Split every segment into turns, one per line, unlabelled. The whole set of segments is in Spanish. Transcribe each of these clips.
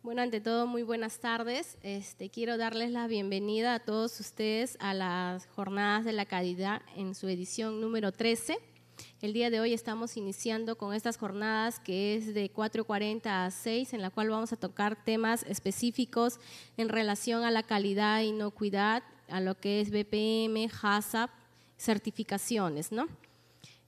Bueno, ante todo, muy buenas tardes. Este, quiero darles la bienvenida a todos ustedes a las Jornadas de la Calidad en su edición número 13. El día de hoy estamos iniciando con estas jornadas que es de 4.40 a 6, en la cual vamos a tocar temas específicos en relación a la calidad e inocuidad, a lo que es BPM, HACCP, certificaciones, ¿no?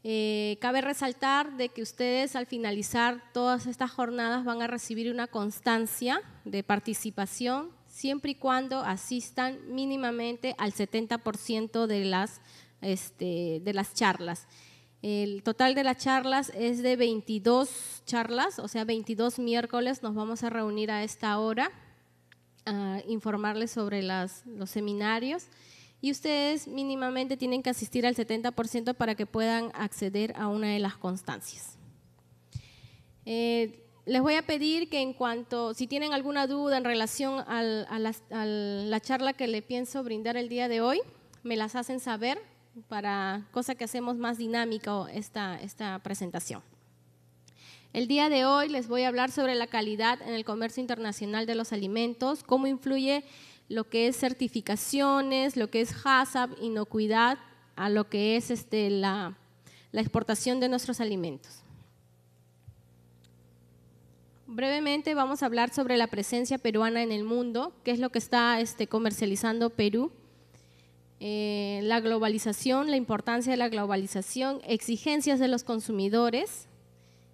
Eh, cabe resaltar de que ustedes al finalizar todas estas jornadas van a recibir una constancia de participación siempre y cuando asistan mínimamente al 70% de las, este, de las charlas. El total de las charlas es de 22 charlas, o sea, 22 miércoles nos vamos a reunir a esta hora a informarles sobre los seminarios y ustedes mínimamente tienen que asistir al 70% para que puedan acceder a una de las constancias. Eh, les voy a pedir que en cuanto, si tienen alguna duda en relación a, la, charla que le pienso brindar el día de hoy, me las hacen saber para cosa que hacemos más dinámica esta, esta presentación. El día de hoy les voy a hablar sobre la calidad en el comercio internacional de los alimentos, cómo influye lo que es certificaciones, lo que es HACCP, inocuidad, a lo que es este, la, exportación de nuestros alimentos. Brevemente vamos a hablar sobre la presencia peruana en el mundo, qué es lo que está este, comercializando Perú, eh, la globalización, la importancia de la globalización, exigencias de los consumidores,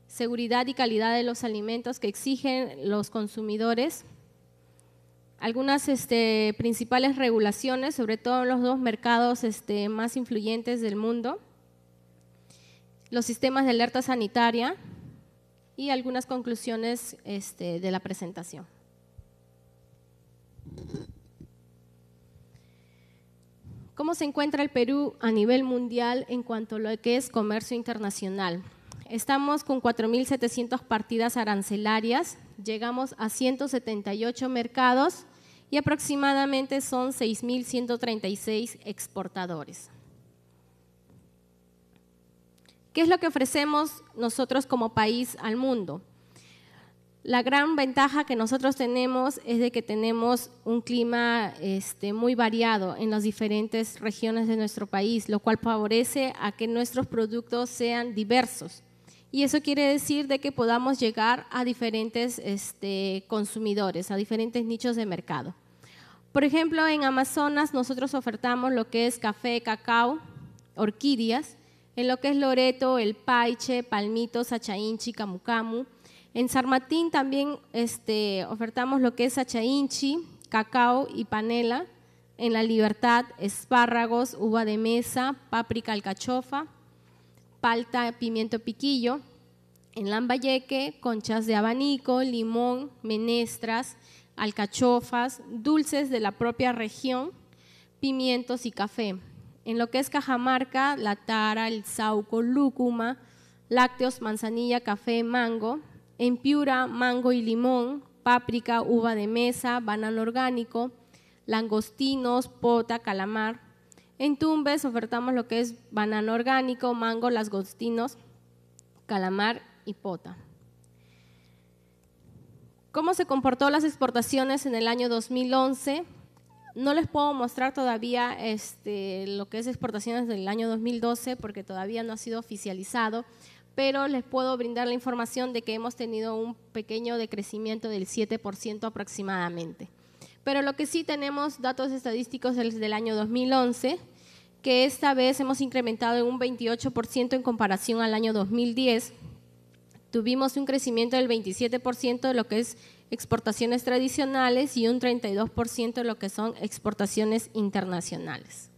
seguridad y calidad de los alimentos que exigen los consumidores, algunas este, principales regulaciones, sobre todo en los dos mercados este, más influyentes del mundo, los sistemas de alerta sanitaria y algunas conclusiones este, de la presentación. ¿Cómo se encuentra el Perú a nivel mundial en cuanto a lo que es comercio internacional? Estamos con 4.700 partidas arancelarias, llegamos a 178 mercados y aproximadamente son 6.136 exportadores. ¿Qué es lo que ofrecemos nosotros como país al mundo? La gran ventaja que nosotros tenemos es de que tenemos un clima este, muy variado en las diferentes regiones de nuestro país, lo cual favorece a que nuestros productos sean diversos. Y eso quiere decir de que podamos llegar a diferentes este, consumidores, a diferentes nichos de mercado. Por ejemplo, en Amazonas nosotros ofertamos lo que es café, cacao, orquídeas, en lo que es Loreto, El Paiche, Palmitos, Achainchi, Camucamu. En Sarmatín también este, ofertamos lo que es Achainchi, cacao y panela. En La Libertad, espárragos, uva de mesa, páprica alcachofa palta, pimiento piquillo, en lambayeque, conchas de abanico, limón, menestras, alcachofas, dulces de la propia región, pimientos y café. En lo que es Cajamarca, la tara, el sauco, lúcuma, lácteos, manzanilla, café, mango. En Piura, mango y limón, páprica, uva de mesa, banano orgánico, langostinos, pota, calamar. En Tumbes ofertamos lo que es banano orgánico, mango, lasgostinos, calamar y pota. ¿Cómo se comportó las exportaciones en el año 2011? No les puedo mostrar todavía este, lo que es exportaciones del año 2012 porque todavía no ha sido oficializado, pero les puedo brindar la información de que hemos tenido un pequeño decrecimiento del 7% aproximadamente. Pero lo que sí tenemos datos estadísticos del año 2011, que esta vez hemos incrementado en un 28% en comparación al año 2010. Tuvimos un crecimiento del 27% de lo que es exportaciones tradicionales y un 32% de lo que son exportaciones internacionales.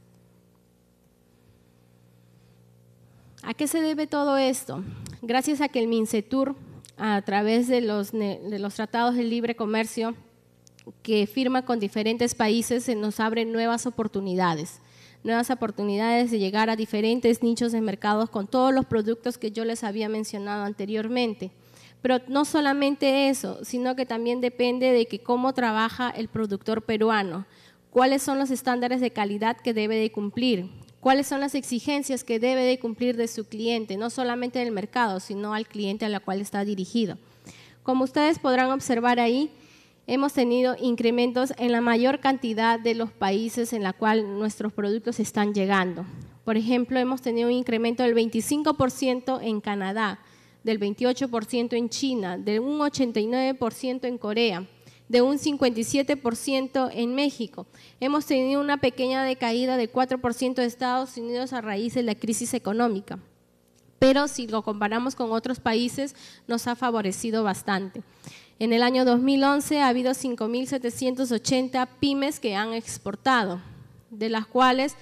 ¿A qué se debe todo esto? Gracias a que el MINCETUR, a través de los tratados de libre comercio, que firma con diferentes países se nos abre nuevas oportunidades, nuevas oportunidades de llegar a diferentes nichos de mercados con todos los productos que yo les había mencionado anteriormente. Pero no solamente eso, sino que también depende de que cómo trabaja el productor peruano, cuáles son los estándares de calidad que debe de cumplir, cuáles son las exigencias que debe de cumplir de su cliente, no solamente del mercado, sino al cliente a la cual está dirigido. Como ustedes podrán observar ahí, hemos tenido incrementos en la mayor cantidad de los países en la cual nuestros productos están llegando. Por ejemplo, hemos tenido un incremento del 25% en Canadá, del 28% en China, del 89% en Corea, de un 57% en México. Hemos tenido una pequeña decaída del 4% de Estados Unidos a raíz de la crisis económica. Pero si lo comparamos con otros países, nos ha favorecido bastante. En el año 2011 ha habido 5.780 pymes que han exportado, de las cuales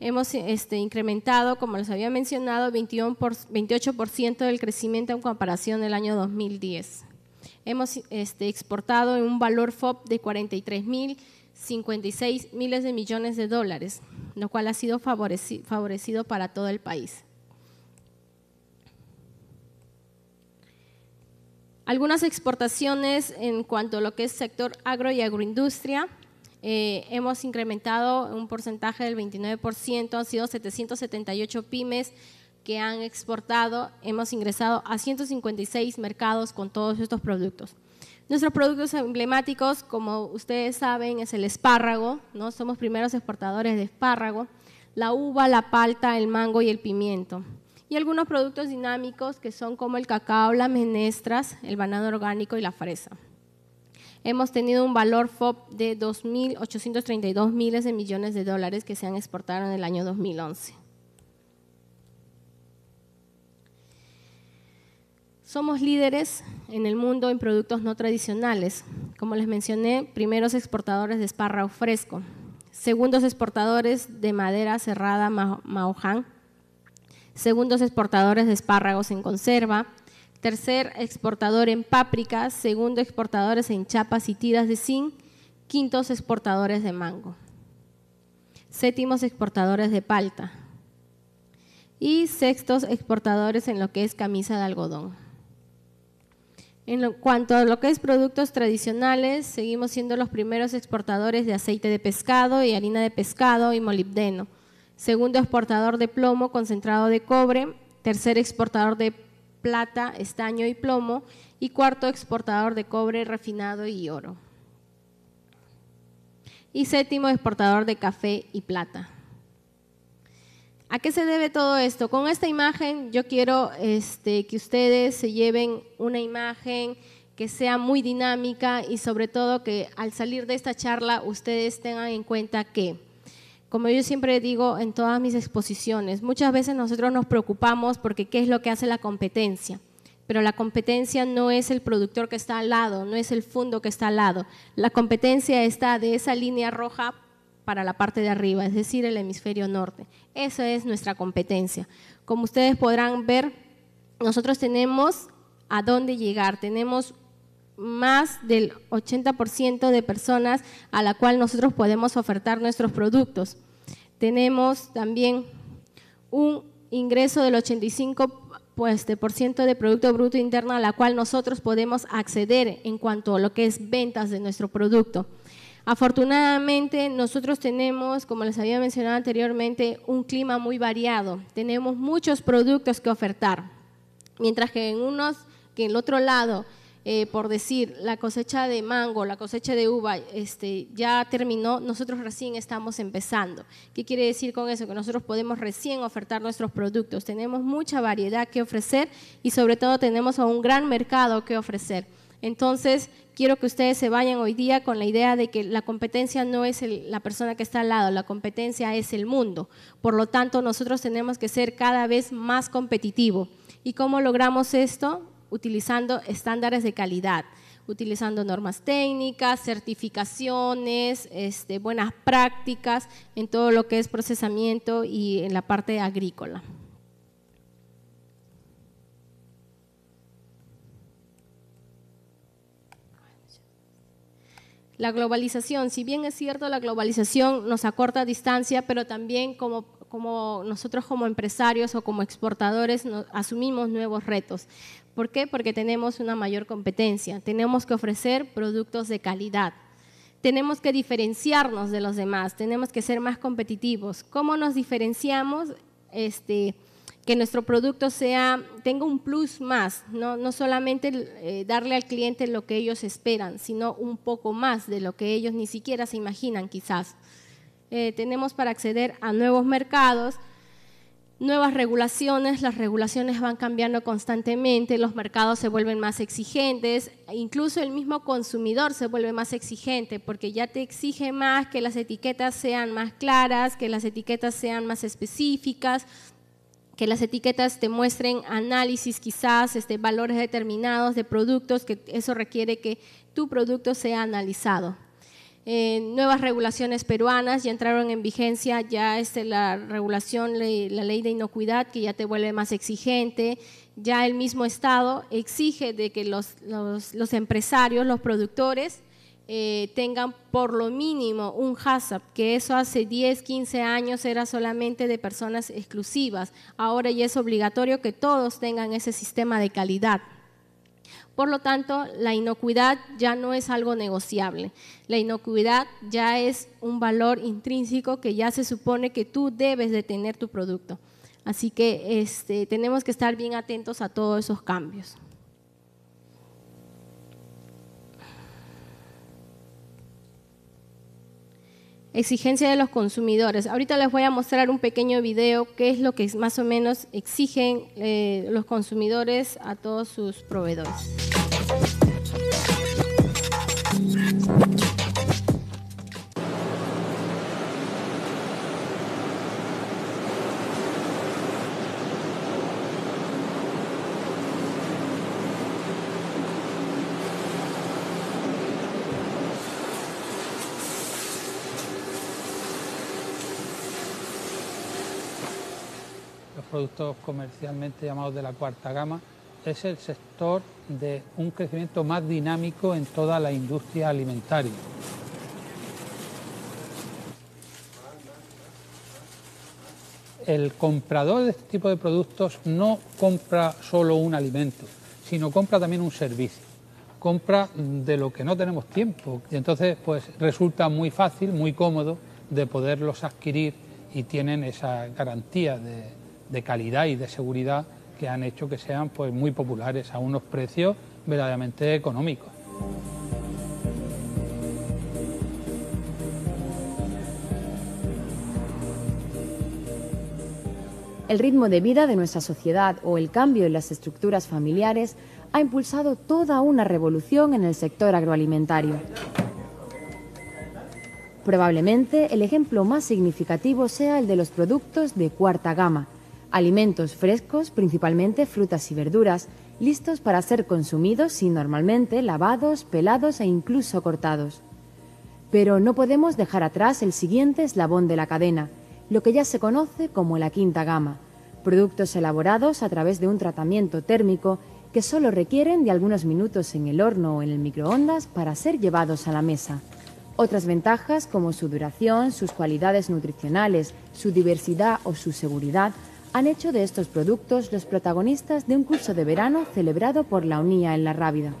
hemos este, incrementado, como les había mencionado, 21 28% del crecimiento en comparación del año 2010. Hemos este, exportado en un valor FOB de 43.056 miles de millones de dólares, lo cual ha sido favorecido para todo el país. Algunas exportaciones en cuanto a lo que es sector agro y agroindustria. Eh, hemos incrementado un porcentaje del 29%, han sido 778 pymes que han exportado, hemos ingresado a 156 mercados con todos estos productos. Nuestros productos emblemáticos, como ustedes saben, es el espárrago, ¿no? somos primeros exportadores de espárrago, la uva, la palta, el mango y el pimiento algunos productos dinámicos que son como el cacao, las menestras, el banano orgánico y la fresa. Hemos tenido un valor FOB de 2.832 miles de millones de dólares que se han exportado en el año 2011. Somos líderes en el mundo en productos no tradicionales. Como les mencioné, primeros exportadores de espárrago fresco, segundos exportadores de madera cerrada mahoján, segundos exportadores de espárragos en conserva, tercer exportador en pápricas, segundo exportadores en chapas y tiras de zinc, quintos exportadores de mango, séptimos exportadores de palta y sextos exportadores en lo que es camisa de algodón. En cuanto a lo que es productos tradicionales, seguimos siendo los primeros exportadores de aceite de pescado y harina de pescado y molibdeno. Segundo exportador de plomo concentrado de cobre. Tercer exportador de plata, estaño y plomo. Y cuarto exportador de cobre refinado y oro. Y séptimo exportador de café y plata. ¿A qué se debe todo esto? Con esta imagen yo quiero este, que ustedes se lleven una imagen que sea muy dinámica y sobre todo que al salir de esta charla ustedes tengan en cuenta que como yo siempre digo en todas mis exposiciones, muchas veces nosotros nos preocupamos porque qué es lo que hace la competencia. Pero la competencia no es el productor que está al lado, no es el fondo que está al lado. La competencia está de esa línea roja para la parte de arriba, es decir, el hemisferio norte. Esa es nuestra competencia. Como ustedes podrán ver, nosotros tenemos a dónde llegar. Tenemos más del 80% de personas a la cual nosotros podemos ofertar nuestros productos. Tenemos también un ingreso del 85% pues, de, por ciento Producto Bruto Interno a la cual nosotros podemos acceder en cuanto a lo que es ventas de nuestro producto. Afortunadamente, nosotros tenemos, como les había mencionado anteriormente, un clima muy variado. Tenemos muchos productos que ofertar, mientras que en unos, que en el otro lado, eh, por decir, la cosecha de mango, la cosecha de uva, este, ya terminó, nosotros recién estamos empezando. ¿Qué quiere decir con eso? Que nosotros podemos recién ofertar nuestros productos. Tenemos mucha variedad que ofrecer y sobre todo tenemos a un gran mercado que ofrecer. Entonces, quiero que ustedes se vayan hoy día con la idea de que la competencia no es la persona que está al lado, la competencia es el mundo. Por lo tanto, nosotros tenemos que ser cada vez más competitivos. ¿Y cómo logramos esto? utilizando estándares de calidad, utilizando normas técnicas, certificaciones, este, buenas prácticas en todo lo que es procesamiento y en la parte agrícola. La globalización, si bien es cierto, la globalización nos acorta distancia, pero también como, nosotros como empresarios o como exportadores asumimos nuevos retos. ¿Por qué? Porque tenemos una mayor competencia, tenemos que ofrecer productos de calidad, tenemos que diferenciarnos de los demás, tenemos que ser más competitivos. ¿Cómo nos diferenciamos? Este, que nuestro producto sea, tenga un plus más, no, solamente eh, darle al cliente lo que ellos esperan, sino un poco más de lo que ellos ni siquiera se imaginan quizás. Eh, tenemos para acceder a nuevos mercados, nuevas regulaciones, las regulaciones van cambiando constantemente, los mercados se vuelven más exigentes, incluso el mismo consumidor se vuelve más exigente porque ya te exige más que las etiquetas sean más claras, que las etiquetas sean más específicas, que las etiquetas te muestren análisis quizás, este, valores determinados de productos, que eso requiere que tu producto sea analizado. Eh, nuevas regulaciones peruanas, ya entraron en vigencia ya es este, la regulación, la ley de inocuidad, que ya te vuelve más exigente, ya el mismo Estado exige de que los, empresarios, los productores, eh, tengan por lo mínimo un HACCP, que eso hace 10, 15 años era solamente de personas exclusivas, ahora ya es obligatorio que todos tengan ese sistema de calidad. Por lo tanto, la inocuidad ya no es algo negociable. La inocuidad ya es un valor intrínseco que ya se supone que tú debes de tener tu producto. Así que este, tenemos que estar bien atentos a todos esos cambios. exigencia de los consumidores. Ahorita les voy a mostrar un pequeño video qué es lo que más o menos exigen eh, los consumidores a todos sus proveedores.
productos comercialmente llamados de la cuarta gama, es el sector de un crecimiento más dinámico en toda la industria alimentaria. El comprador de este tipo de productos no compra solo un alimento, sino compra también un servicio, compra de lo que no tenemos tiempo. Y entonces pues resulta muy fácil, muy cómodo de poderlos adquirir y tienen esa garantía de, de calidad y de seguridad que han hecho que sean pues, muy populares a unos precios verdaderamente económicos.
El ritmo de vida de nuestra sociedad o el cambio en las estructuras familiares ha impulsado toda una revolución en el sector agroalimentario. Probablemente el ejemplo más significativo sea el de los productos de cuarta gama, alimentos frescos, principalmente frutas y verduras, listos para ser consumidos y normalmente lavados, pelados e incluso cortados. Pero no podemos dejar atrás el siguiente eslabón de la cadena, lo que ya se conoce como la quinta gama, productos elaborados a través de un tratamiento térmico que solo requieren de algunos minutos en el horno o en el microondas para ser llevados a la mesa. Otras ventajas como su duración, sus cualidades nutricionales, su diversidad o su seguridad han hecho de estos productos los protagonistas de un curso de verano celebrado por la UNIA en la Rábida.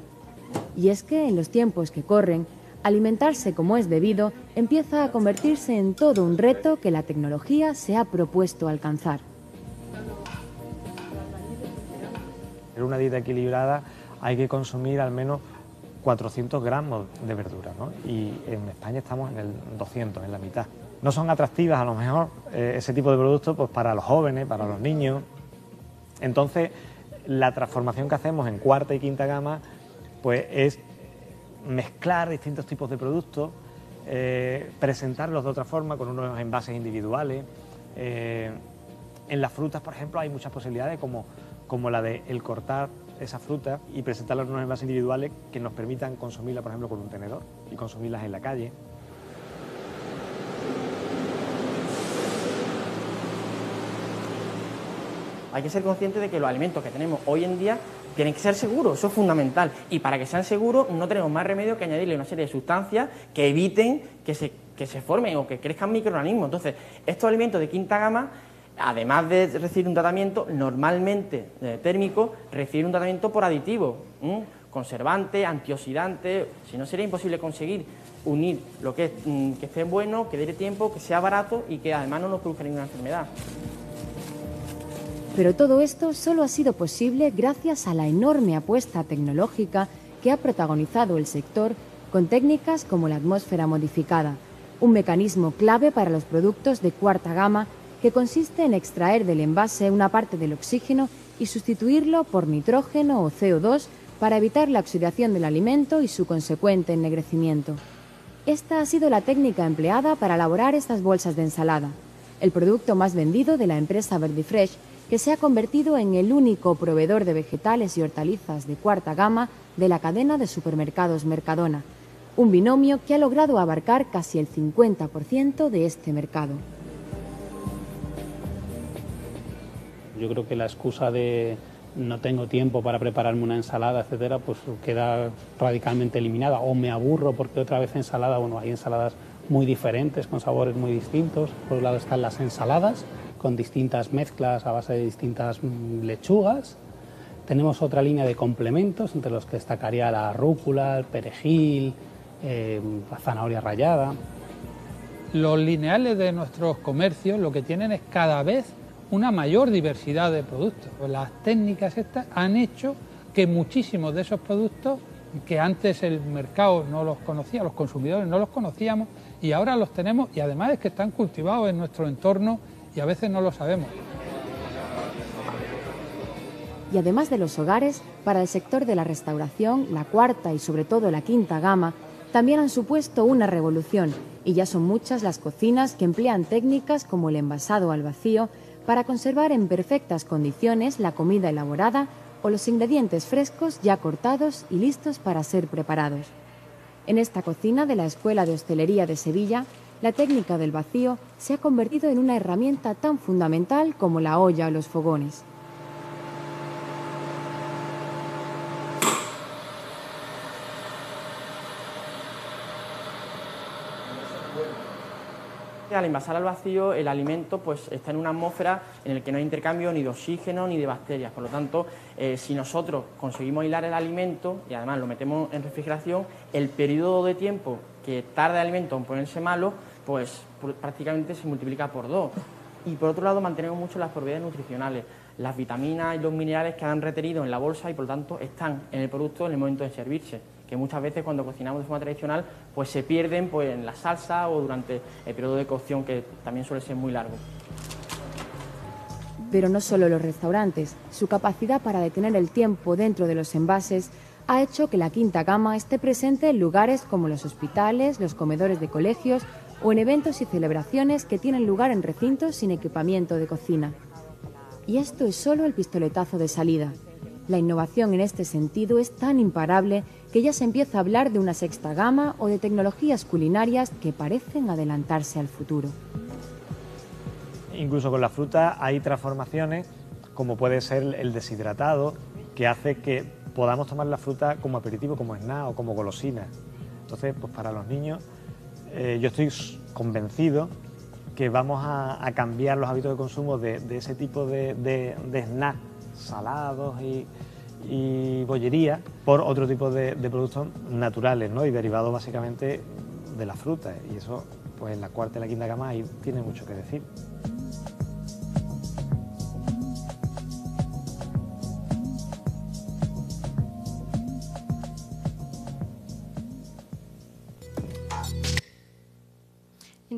Y es que en los tiempos que corren, alimentarse como es debido empieza a convertirse en todo un reto que la tecnología se ha propuesto alcanzar.
En una dieta equilibrada hay que consumir al menos 400 gramos de verdura, y en España estamos en el 200, en la mitad no son atractivas a lo mejor eh, ese tipo de productos pues para los jóvenes, para los niños. Entonces, la transformación que hacemos en cuarta y quinta gama pues es mezclar distintos tipos de productos, eh, presentarlos de otra forma con unos envases individuales. Eh, en las frutas, por ejemplo, hay muchas posibilidades como, como la de el cortar esa fruta y presentarla en unos envases individuales que nos permitan consumirla, por ejemplo, con un tenedor
y consumirlas en la calle. hay que ser conscientes de que los alimentos que tenemos hoy en día tienen que ser seguros, eso es fundamental. Y para que sean seguros no tenemos más remedio que añadirle una serie de sustancias que eviten que se, que se formen o que crezcan microorganismos. Entonces, estos alimentos de quinta gama además de recibir un tratamiento normalmente eh, térmico, reciben un tratamiento por aditivo, conservante, antioxidante, si no sería imposible conseguir unir lo que mm, que esté bueno, que dé tiempo, que sea barato y que además no nos produzca ninguna enfermedad.
Pero todo esto solo ha sido posible gracias a la enorme apuesta tecnológica que ha protagonizado el sector con técnicas como la atmósfera modificada, un mecanismo clave para los productos de cuarta gama que consiste en extraer del envase una parte del oxígeno y sustituirlo por nitrógeno o CO2 para evitar la oxidación del alimento y su consecuente ennegrecimiento. Esta ha sido la técnica empleada para elaborar estas bolsas de ensalada, el producto más vendido de la empresa Verdifresh se ha convertido en el único proveedor de vegetales y hortalizas de cuarta gama de la cadena de supermercados Mercadona, un binomio que ha logrado abarcar casi el 50% de este mercado.
Yo creo que la excusa de no tengo tiempo para prepararme una ensalada, etcétera, pues queda radicalmente eliminada. O me aburro porque otra vez ensalada, bueno, hay ensaladas muy diferentes, con sabores muy distintos. Por un lado están las ensaladas, con distintas mezclas a base de distintas mm, lechugas. Tenemos otra línea de complementos, entre los que destacaría la rúcula, el perejil, em, la zanahoria rallada. Los lineales de nuestros comercios lo que tienen es cada vez una mayor diversidad de productos. Las técnicas estas han hecho que muchísimos de esos productos que antes el mercado no los conocía, los consumidores no los conocíamos y ahora los tenemos y además es que están cultivados en nuestro entorno y a veces no lo sabemos.
Y además de los hogares, para el sector de la restauración, la cuarta y sobre todo la quinta gama, también han supuesto una revolución y ya son muchas las cocinas que emplean técnicas como el envasado al vacío para conservar en perfectas condiciones la comida elaborada o los ingredientes frescos ya cortados y listos para ser preparados. En esta cocina de la Escuela de Hostelería de Sevilla, la técnica del vacío se ha convertido en una herramienta tan fundamental como la olla o los fogones.
Al envasar al vacío, el alimento pues, está en una atmósfera en el que no hay intercambio ni de oxígeno ni de bacterias. Por lo tanto, eh, si nosotros conseguimos hilar el alimento y además lo metemos en refrigeración, el periodo de tiempo que tarda el alimento en ponerse malo, pues, pues prácticamente se multiplica por dos. Y por otro lado mantenemos mucho las propiedades nutricionales, las vitaminas y los minerales que han retenido en la bolsa y por lo tanto están en el producto en el momento de servirse que muchas veces cuando cocinamos de forma tradicional pues se pierden pues, en la salsa o durante el periodo de cocción que también suele ser muy largo.
Pero no solo los restaurantes, su capacidad para detener el tiempo dentro de los envases ha hecho que la quinta gama esté presente en lugares como los hospitales, los comedores de colegios o en eventos y celebraciones que tienen lugar en recintos sin equipamiento de cocina. Y esto es solo el pistoletazo de salida. La innovación en este sentido es tan imparable que ya se empieza a hablar de una sexta gama o de tecnologías culinarias que parecen adelantarse al futuro.
Incluso con la fruta hay transformaciones como puede ser el deshidratado, que hace que podamos tomar la fruta como aperitivo, como snack o como golosina. Entonces, pues para los niños, eh, yo estoy convencido que vamos a, cambiar los hábitos de consumo de, ese tipo de, de, snacks salados y, bollería por otro tipo de, productos naturales ¿no? y derivados básicamente de la fruta. Y eso, pues en la cuarta y la quinta gama ahí tiene mucho que decir.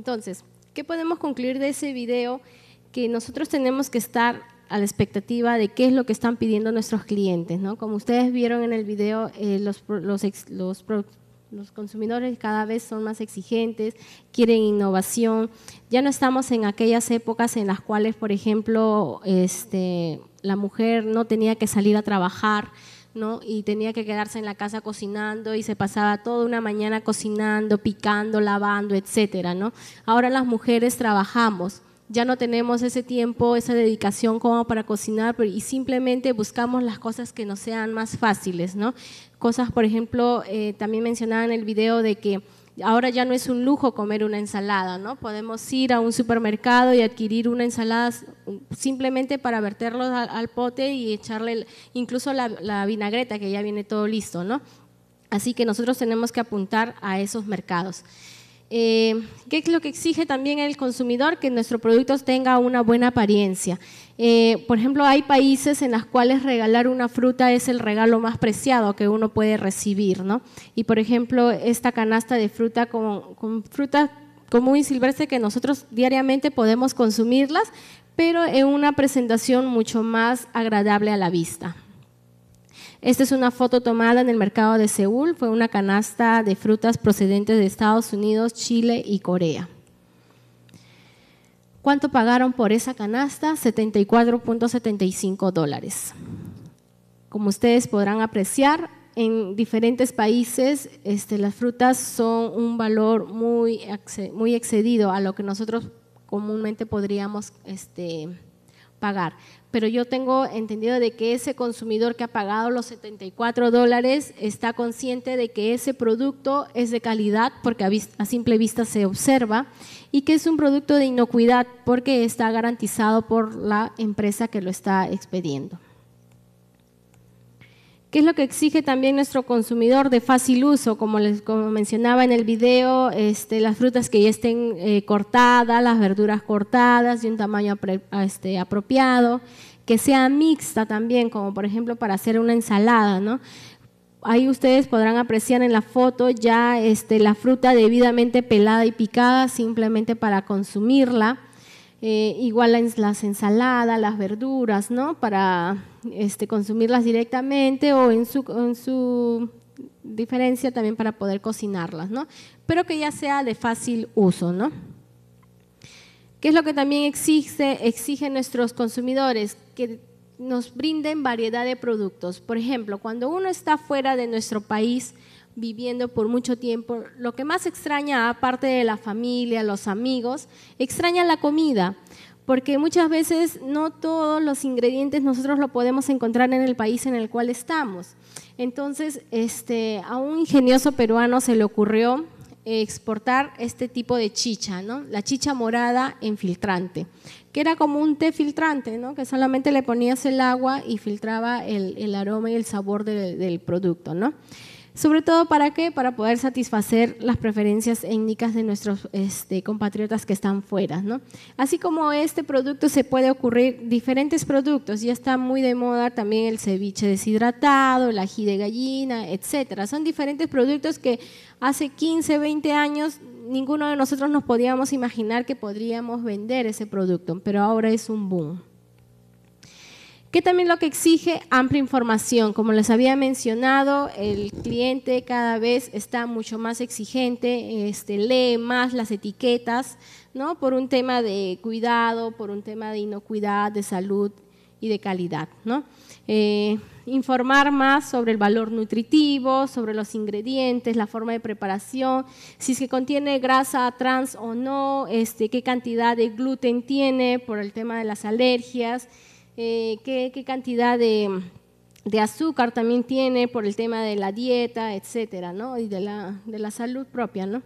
Entonces, ¿qué podemos concluir de ese video? Que nosotros tenemos que estar a la expectativa de qué es lo que están pidiendo nuestros clientes. Como ustedes vieron en el video, eh, los, consumidores cada vez son más exigentes, quieren innovación. Ya no estamos en aquellas épocas en las cuales, por ejemplo, este, la mujer no tenía que salir a trabajar y tenía que quedarse en la casa cocinando y se pasaba toda una mañana cocinando, picando, lavando, etcétera, ¿no? Ahora las mujeres trabajamos, ya no tenemos ese tiempo, esa dedicación como para cocinar y simplemente buscamos las cosas que nos sean más fáciles, ¿no? Cosas, por ejemplo, eh, también mencionaba en el video de que Ahora ya no es un lujo comer una ensalada, ¿no? Podemos ir a un supermercado y adquirir una ensalada simplemente para verterlo al, pote y echarle incluso la, la vinagreta que ya viene todo listo, ¿no? Así que nosotros tenemos que apuntar a esos mercados. Eh, ¿Qué es lo que exige también el consumidor? Que nuestros productos tenga una buena apariencia. Eh, por ejemplo, hay países en los cuales regalar una fruta es el regalo más preciado que uno puede recibir, Y por ejemplo, esta canasta de fruta con, fruta común y silvestre que nosotros diariamente podemos consumirlas, pero en una presentación mucho más agradable a la vista. Esta es una foto tomada en el mercado de Seúl, fue una canasta de frutas procedentes de Estados Unidos, Chile y Corea. ¿Cuánto pagaron por esa canasta? 74.75 dólares. Como ustedes podrán apreciar, en diferentes países este, las frutas son un valor muy, muy excedido a lo que nosotros comúnmente podríamos este, pagar pero yo tengo entendido de que ese consumidor que ha pagado los 74 dólares está consciente de que ese producto es de calidad, porque a, simple vista se observa, y que es un producto de inocuidad, porque está garantizado por la empresa que lo está expediendo es lo que exige también nuestro consumidor de fácil uso, como les mencionaba en el video, este, las frutas que ya estén eh, cortadas, las verduras cortadas de un tamaño este, apropiado, que sea mixta también, como por ejemplo para hacer una ensalada, ¿no? Ahí ustedes podrán apreciar en la foto ya este, la fruta debidamente pelada y picada simplemente para consumirla. Eh, igual las, las ensaladas, las verduras, ¿no? Para este, consumirlas directamente o en su, diferencia también para poder cocinarlas, ¿no? Pero que ya sea de fácil uso, ¿no? ¿Qué es lo que también exige, exigen nuestros consumidores? Que nos brinden variedad de productos. Por ejemplo, cuando uno está fuera de nuestro país viviendo por mucho tiempo, lo que más extraña, aparte de la familia, los amigos, extraña la comida porque muchas veces no todos los ingredientes nosotros lo podemos encontrar en el país en el cual estamos. Entonces, este, a un ingenioso peruano se le ocurrió exportar este tipo de chicha, ¿no? La chicha morada en filtrante, que era como un té filtrante, ¿no? Que solamente le ponías el agua y filtraba el, aroma y el sabor del producto, ¿no? Sobre todo para qué? Para poder satisfacer las preferencias étnicas de nuestros este, compatriotas que están fuera. Así como este producto se puede ocurrir diferentes productos, ya está muy de moda también el ceviche deshidratado, el ají de gallina, etc. Son diferentes productos que hace 15, 20 años ninguno de nosotros nos podíamos imaginar que podríamos vender ese producto, pero ahora es un boom que también lo que exige amplia información. Como les había mencionado, el cliente cada vez está mucho más exigente, este, lee más las etiquetas, ¿no? por un tema de cuidado, por un tema de inocuidad, de salud y de calidad. ¿no? Eh, informar más sobre el valor nutritivo, sobre los ingredientes, la forma de preparación, si es contiene grasa trans o no, este, qué cantidad de gluten tiene por el tema de las alergias, eh, qué, cantidad de, azúcar también tiene por el tema de la dieta, etcétera, ¿no? Y de la, de la salud propia, ¿no?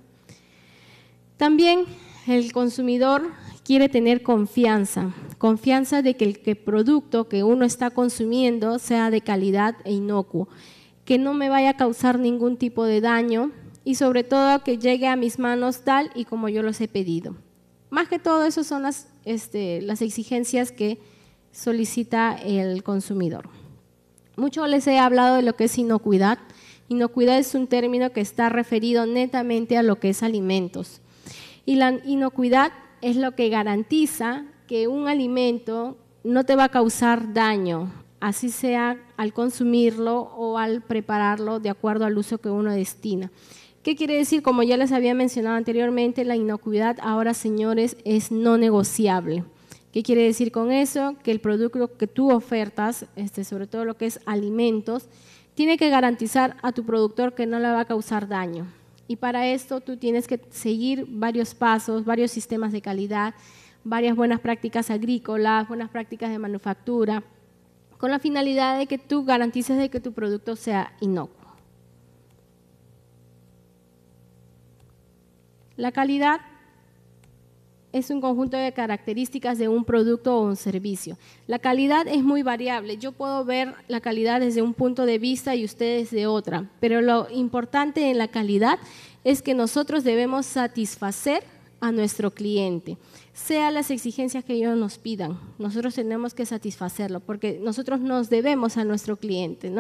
También el consumidor quiere tener confianza, confianza de que el que producto que uno está consumiendo sea de calidad e inocuo, que no me vaya a causar ningún tipo de daño y sobre todo que llegue a mis manos tal y como yo los he pedido. Más que todo, esas son las, este, las exigencias que solicita el consumidor. Mucho les he hablado de lo que es inocuidad. Inocuidad es un término que está referido netamente a lo que es alimentos. Y la inocuidad es lo que garantiza que un alimento no te va a causar daño, así sea al consumirlo o al prepararlo de acuerdo al uso que uno destina. ¿Qué quiere decir? Como ya les había mencionado anteriormente, la inocuidad ahora, señores, es no negociable. ¿Qué quiere decir con eso? Que el producto que tú ofertas, este, sobre todo lo que es alimentos, tiene que garantizar a tu productor que no le va a causar daño. Y para esto tú tienes que seguir varios pasos, varios sistemas de calidad, varias buenas prácticas agrícolas, buenas prácticas de manufactura, con la finalidad de que tú garantices de que tu producto sea inocuo. La calidad es un conjunto de características de un producto o un servicio. La calidad es muy variable. Yo puedo ver la calidad desde un punto de vista y ustedes de otra, pero lo importante en la calidad es que nosotros debemos satisfacer a nuestro cliente, sea las exigencias que ellos nos pidan. Nosotros tenemos que satisfacerlo porque nosotros nos debemos a nuestro cliente.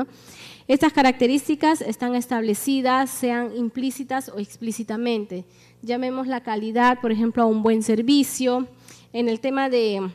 Estas características están establecidas, sean implícitas o explícitamente llamemos la calidad, por ejemplo, a un buen servicio. En el tema de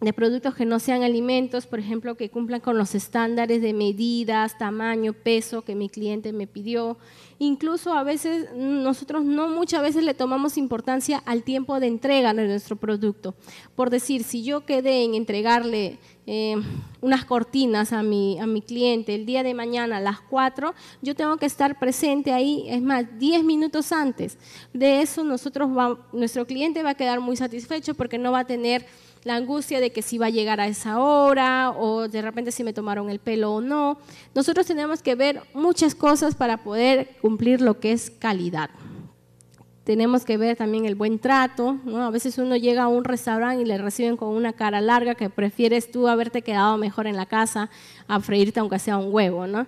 de productos que no sean alimentos, por ejemplo, que cumplan con los estándares de medidas, tamaño, peso que mi cliente me pidió. Incluso a veces nosotros no muchas veces le tomamos importancia al tiempo de entrega de nuestro producto. Por decir, si yo quedé en entregarle eh, unas cortinas a mi, a mi cliente el día de mañana a las 4, yo tengo que estar presente ahí, es más, 10 minutos antes. De eso nosotros nuestro cliente va a quedar muy satisfecho porque no va a tener la angustia de que si va a llegar a esa hora o de repente si me tomaron el pelo o no. Nosotros tenemos que ver muchas cosas para poder cumplir lo que es calidad. Tenemos que ver también el buen trato, ¿no? A veces uno llega a un restaurante y le reciben con una cara larga que prefieres tú haberte quedado mejor en la casa a freírte aunque sea un huevo, ¿no?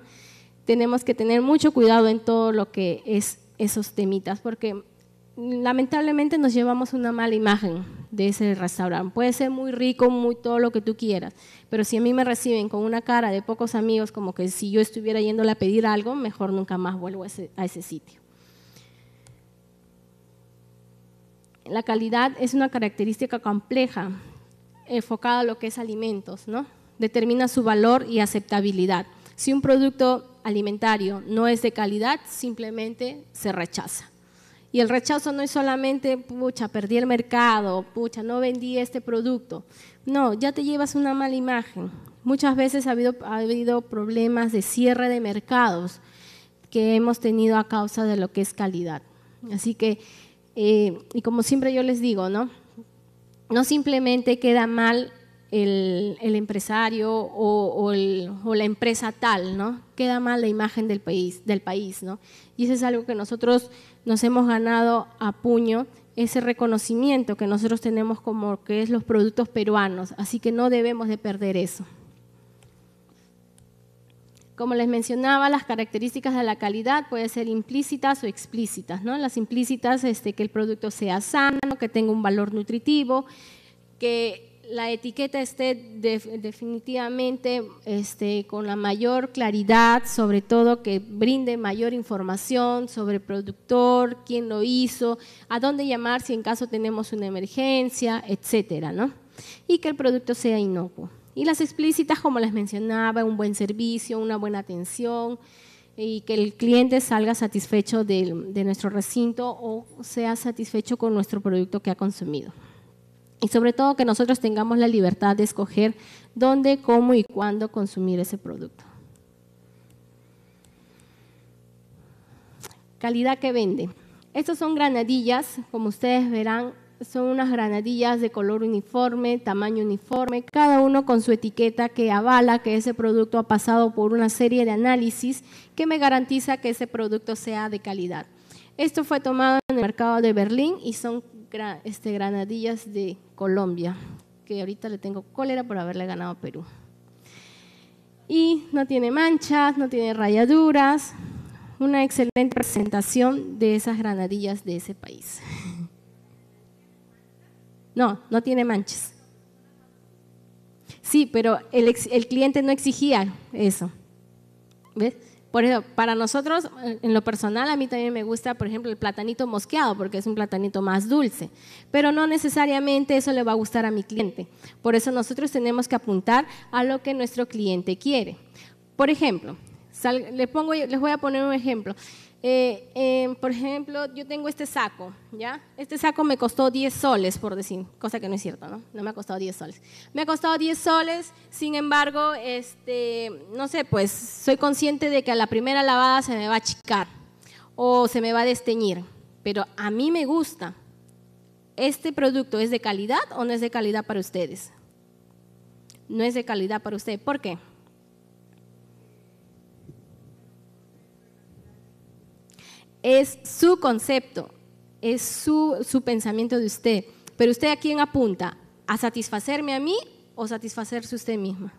Tenemos que tener mucho cuidado en todo lo que es esos temitas, porque lamentablemente nos llevamos una mala imagen de ese restaurante. Puede ser muy rico, muy todo lo que tú quieras, pero si a mí me reciben con una cara de pocos amigos, como que si yo estuviera yéndole a pedir algo, mejor nunca más vuelvo a ese, a ese sitio. La calidad es una característica compleja, enfocada a lo que es alimentos, ¿no? Determina su valor y aceptabilidad. Si un producto alimentario no es de calidad, simplemente se rechaza. Y el rechazo no es solamente, pucha, perdí el mercado, pucha, no vendí este producto. No, ya te llevas una mala imagen. Muchas veces ha habido, ha habido problemas de cierre de mercados que hemos tenido a causa de lo que es calidad. Así que, eh, y como siempre yo les digo, ¿no? No simplemente queda mal el, empresario o, la empresa tal, ¿no? Queda mal la imagen del país, del país, ¿no? Y eso es algo que nosotros nos hemos ganado a puño ese reconocimiento que nosotros tenemos como que es los productos peruanos, así que no debemos de perder eso. Como les mencionaba, las características de la calidad pueden ser implícitas o explícitas. ¿no? Las implícitas, este, que el producto sea sano, que tenga un valor nutritivo, que la etiqueta esté definitivamente este, con la mayor claridad, sobre todo que brinde mayor información sobre el productor, quién lo hizo, a dónde llamar si en caso tenemos una emergencia, etcétera, ¿no? Y que el producto sea inocuo. Y las explícitas, como les mencionaba, un buen servicio, una buena atención y que el cliente salga satisfecho de nuestro recinto o sea satisfecho con nuestro producto que ha consumido y sobre todo que nosotros tengamos la libertad de escoger dónde, cómo y cuándo consumir ese producto. Calidad que vende. Estas son granadillas, como ustedes verán, son unas granadillas de color uniforme, tamaño uniforme, cada uno con su etiqueta que avala que ese producto ha pasado por una serie de análisis que me garantiza que ese producto sea de calidad. Esto fue tomado en el mercado de Berlín y son este, Granadillas de Colombia, que ahorita le tengo cólera por haberle ganado a Perú. Y no tiene manchas, no tiene rayaduras, una excelente presentación de esas granadillas de ese país. No, no tiene manchas. Sí, pero el, el cliente no exigía eso. ¿Ves? Por eso, para nosotros, en lo personal, a mí también me gusta, por ejemplo, el platanito mosqueado, porque es un platanito más dulce, pero no necesariamente eso le va a gustar a mi cliente. Por eso nosotros tenemos que apuntar a lo que nuestro cliente quiere. Por ejemplo, le pongo, les voy a poner un ejemplo. Eh, em, por ejemplo, yo tengo este saco, ¿ya? Este saco me costó 10 soles, por decir, cosa que no es cierto, ¿no? No me ha costado 10 soles. Me ha costado 10 soles, sin embargo, este, no sé, pues soy consciente de que a la primera lavada se me va a achicar o se me va a desteñir, pero a mí me gusta. ¿Este producto es de calidad o no es de calidad para ustedes? No es de calidad para ustedes. ¿Por qué? es su concepto, es su, pensamiento de usted. Pero usted a quién apunta? ¿A satisfacerme a mí o satisfacerse usted misma?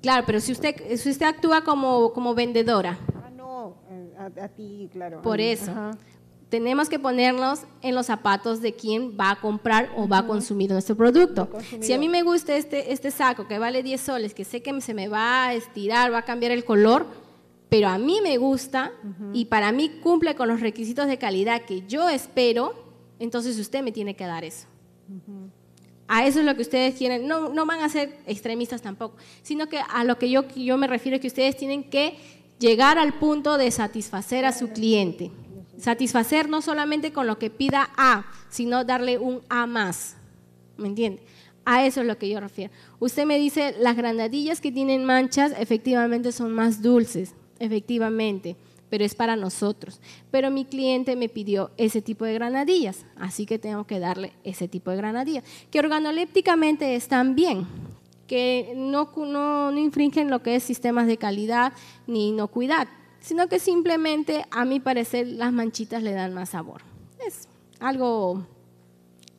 Claro, pero si usted, si usted actúa como, vendedora. Ah, no, eh, a, ti, claro. Por eso tenemos que ponernos en los zapatos de quien va a comprar o va a consumir nuestro producto. Si a mí me gusta este, este saco que vale 10 soles, que sé que se me va a estirar, va a cambiar el color, pero a mí me gusta y para mí cumple con los requisitos de calidad que yo espero, entonces usted me tiene que dar eso. A eso es lo que ustedes tienen, No, van a ser extremistas tampoco, sino que a lo que yo, yo me refiero es que ustedes tienen que llegar al punto de satisfacer a su cliente. Satisfacer no solamente con lo que pida A, sino darle un A más. ¿Me entiende? A eso es lo que yo refiero. Usted me dice, las granadillas que tienen manchas efectivamente son más dulces, efectivamente, pero es para nosotros. Pero mi cliente me pidió ese tipo de granadillas, así que tengo que darle ese tipo de granadillas, que organolépticamente están bien, que no, no, no infringen lo que es sistemas de calidad ni inocuidad, sino que simplemente, a mi parecer, las manchitas le dan más sabor. Es algo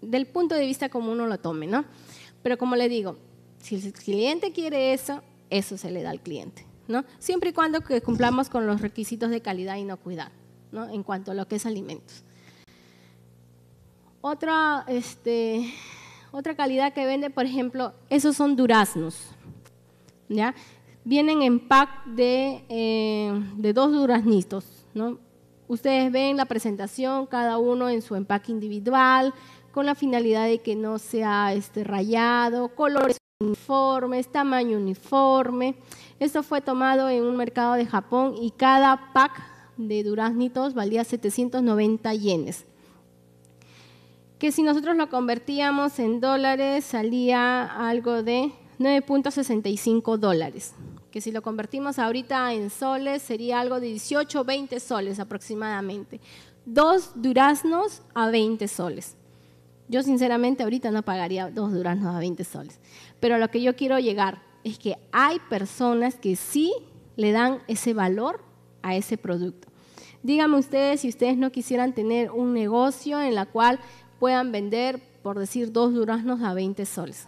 del punto de vista como uno lo tome, ¿no? Pero como le digo, si el cliente quiere eso, eso se le da al cliente, ¿no? Siempre y cuando que cumplamos con los requisitos de calidad y no cuidar, ¿no? En cuanto a lo que es alimentos. Otra, este, otra calidad que vende, por ejemplo, esos son duraznos, ¿ya? vienen en pack de, eh, dos duraznitos, Ustedes ven la presentación, cada uno en su empaque individual, con la finalidad de que no sea este, rayado, colores uniformes, tamaño uniforme. Esto fue tomado en un mercado de Japón y cada pack de duraznitos valía 790 yenes. Que si nosotros lo convertíamos en dólares salía algo de 9.65 dólares que si lo convertimos ahorita en soles sería algo de 18 o 20 soles aproximadamente. Dos duraznos a 20 soles. Yo sinceramente ahorita no pagaría dos duraznos a 20 soles. Pero a lo que yo quiero llegar es que hay personas que sí le dan ese valor a ese producto. Díganme ustedes si ustedes no quisieran tener un negocio en la cual puedan vender, por decir, dos duraznos a 20 soles.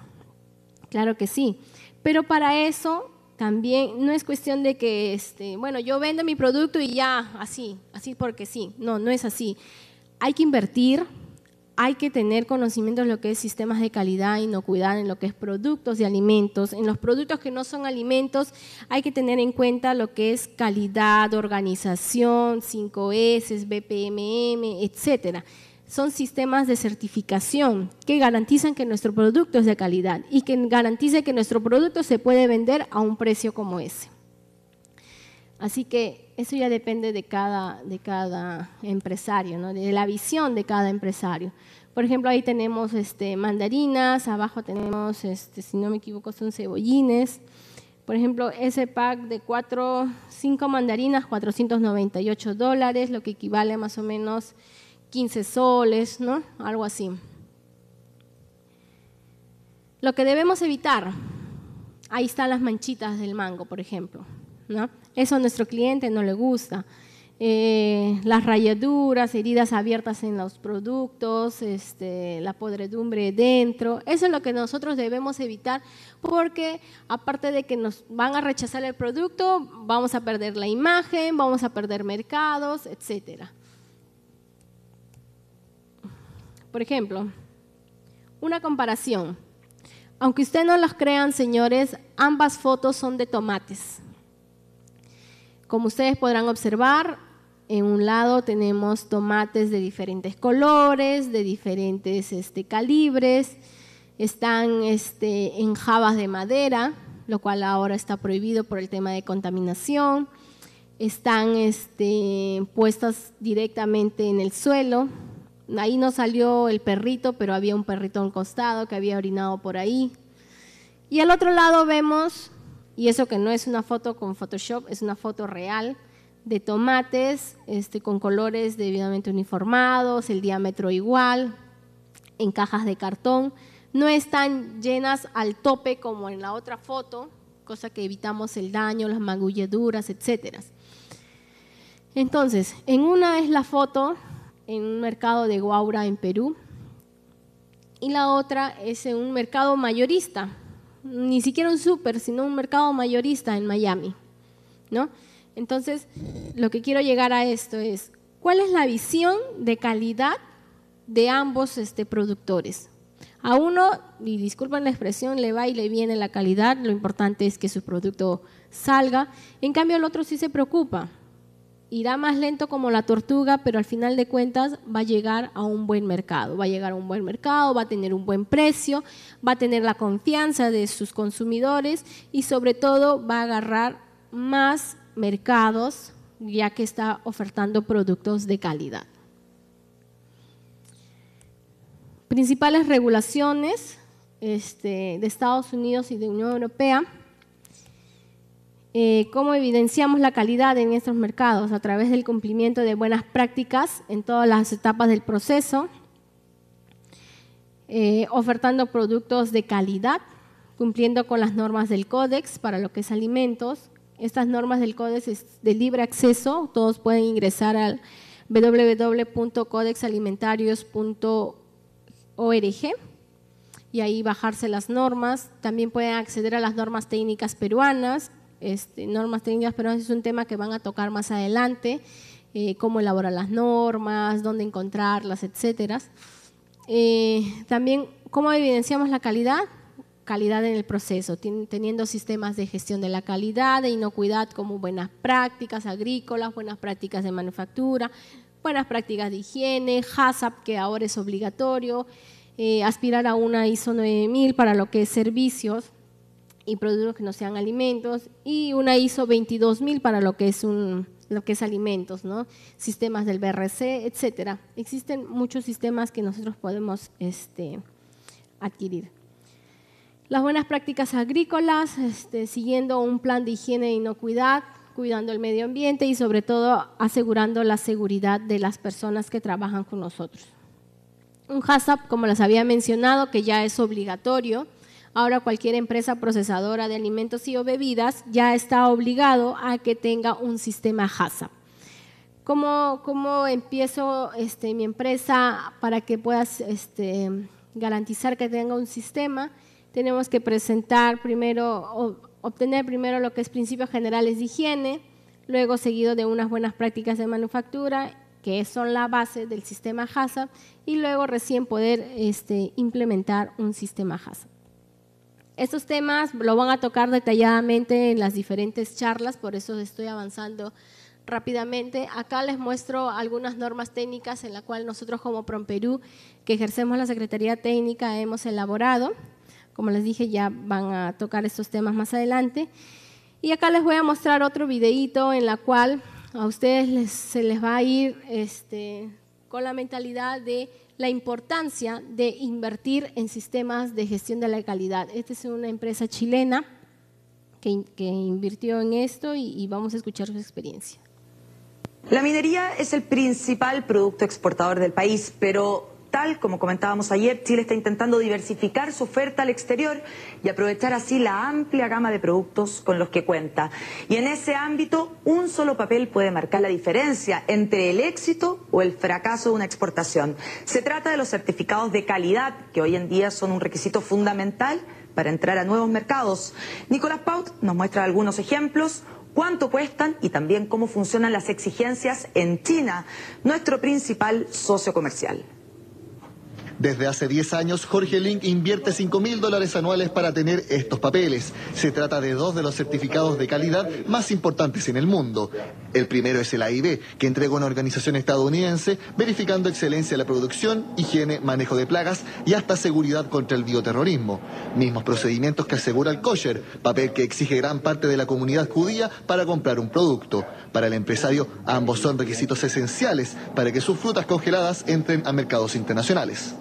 Claro que sí. Pero para eso también no es cuestión de que, este, bueno, yo vendo mi producto y ya, así, así porque sí. No, no es así. Hay que invertir, hay que tener conocimiento en lo que es sistemas de calidad, y no cuidar en lo que es productos de alimentos. En los productos que no son alimentos hay que tener en cuenta lo que es calidad, organización, 5S, BPMM, etcétera son sistemas de certificación que garantizan que nuestro producto es de calidad y que garantice que nuestro producto se puede vender a un precio como ese. Así que eso ya depende de cada, de cada empresario, ¿no? de la visión de cada empresario. Por ejemplo, ahí tenemos este, mandarinas, abajo tenemos, este, si no me equivoco, son cebollines. Por ejemplo, ese pack de 4, 5 mandarinas, 498 dólares, lo que equivale más o menos 15 soles, ¿no? Algo así. Lo que debemos evitar, ahí están las manchitas del mango, por ejemplo, ¿no? Eso a nuestro cliente no le gusta. Eh, las rayaduras, heridas abiertas en los productos, este, la podredumbre dentro. Eso es lo que nosotros debemos evitar porque aparte de que nos van a rechazar el producto, vamos a perder la imagen, vamos a perder mercados, etcétera. Por ejemplo, una comparación. Aunque ustedes no los crean, señores, ambas fotos son de tomates. Como ustedes podrán observar, en un lado tenemos tomates de diferentes colores, de diferentes este, calibres, están este, en jabas de madera, lo cual ahora está prohibido por el tema de contaminación, están este, puestas directamente en el suelo, Ahí no salió el perrito, pero había un perrito en costado que había orinado por ahí. Y al otro lado vemos, y eso que no es una foto con Photoshop, es una foto real de tomates este, con colores debidamente uniformados, el diámetro igual, en cajas de cartón. No están llenas al tope como en la otra foto, cosa que evitamos el daño, las magulladuras, etc. Entonces, en una es la foto en un mercado de Guaura en Perú. Y la otra es en un mercado mayorista, ni siquiera un súper, sino un mercado mayorista en Miami. ¿no? Entonces, lo que quiero llegar a esto es, ¿cuál es la visión de calidad de ambos este, productores? A uno, y disculpen la expresión, le va y le viene la calidad, lo importante es que su producto salga, en cambio el otro sí se preocupa, irá más lento como la tortuga, pero al final de cuentas va a llegar a un buen mercado, va a llegar a un buen mercado, va a tener un buen precio, va a tener la confianza de sus consumidores y sobre todo va a agarrar más mercados ya que está ofertando productos de calidad. Principales regulaciones este, de Estados Unidos y de Unión Europea eh, cómo evidenciamos la calidad en estos mercados a través del cumplimiento de buenas prácticas en todas las etapas del proceso, eh, ofertando productos de calidad, cumpliendo con las normas del códex para lo que es alimentos. Estas normas del códex es de libre acceso, todos pueden ingresar al www.codexalimentarios.org y ahí bajarse las normas. También pueden acceder a las normas técnicas peruanas, este, normas técnicas, pero es un tema que van a tocar más adelante, eh, cómo elaborar las normas, dónde encontrarlas, etcétera. Eh, también, ¿cómo evidenciamos la calidad? Calidad en el proceso, teniendo sistemas de gestión de la calidad, de inocuidad como buenas prácticas agrícolas, buenas prácticas de manufactura, buenas prácticas de higiene, HACCP, que ahora es obligatorio, eh, aspirar a una ISO 9000 para lo que es servicios, y productos que no sean alimentos y una ISO 22000 para lo que es lo que es alimentos, ¿no? Sistemas del BRC, etcétera. Existen muchos sistemas que nosotros podemos este, adquirir. Las buenas prácticas agrícolas, este, siguiendo un plan de higiene e inocuidad, cuidando el medio ambiente y sobre todo asegurando la seguridad de las personas que trabajan con nosotros. Un HACCP, como les había mencionado, que ya es obligatorio Ahora cualquier empresa procesadora de alimentos y o bebidas ya está obligado a que tenga un sistema HACCP. ¿Cómo, empiezo este, mi empresa para que puedas este, garantizar que tenga un sistema? Tenemos que presentar primero, obtener primero lo que es principios generales de higiene, luego seguido de unas buenas prácticas de manufactura, que son la base del sistema HACCP, y luego recién poder este, implementar un sistema HACCP. Estos temas lo van a tocar detalladamente en las diferentes charlas, por eso estoy avanzando rápidamente. Acá les muestro algunas normas técnicas en la cual nosotros como PromPerú, que ejercemos la Secretaría Técnica, hemos elaborado. Como les dije, ya van a tocar estos temas más adelante. Y acá les voy a mostrar otro videíto en la cual a ustedes se les va a ir este, con la mentalidad de la importancia de invertir en sistemas de gestión de la calidad. Esta es una empresa chilena que, invirtió en esto y, y vamos a escuchar su experiencia.
La minería es el principal producto exportador del país, pero Tal como comentábamos ayer, Chile está intentando diversificar su oferta al exterior y aprovechar así la amplia gama de productos con los que cuenta. Y en ese ámbito, un solo papel puede marcar la diferencia entre el éxito o el fracaso de una exportación. Se trata de los certificados de calidad, que hoy en día son un requisito fundamental para entrar a nuevos mercados. Nicolás Paut nos muestra algunos ejemplos, cuánto cuestan y también cómo funcionan las exigencias en China, nuestro principal socio comercial.
Desde hace 10 años, Jorge Link invierte 5.000 dólares anuales para tener estos papeles. Se trata de dos de los certificados de calidad más importantes en el mundo. El primero es el AIB, que entrega una organización estadounidense verificando excelencia en la producción, higiene, manejo de plagas y hasta seguridad contra el bioterrorismo. Mismos procedimientos que asegura el kosher, papel que exige gran parte de la comunidad judía para comprar un producto. Para el empresario, ambos son requisitos esenciales para que sus frutas congeladas entren a mercados internacionales.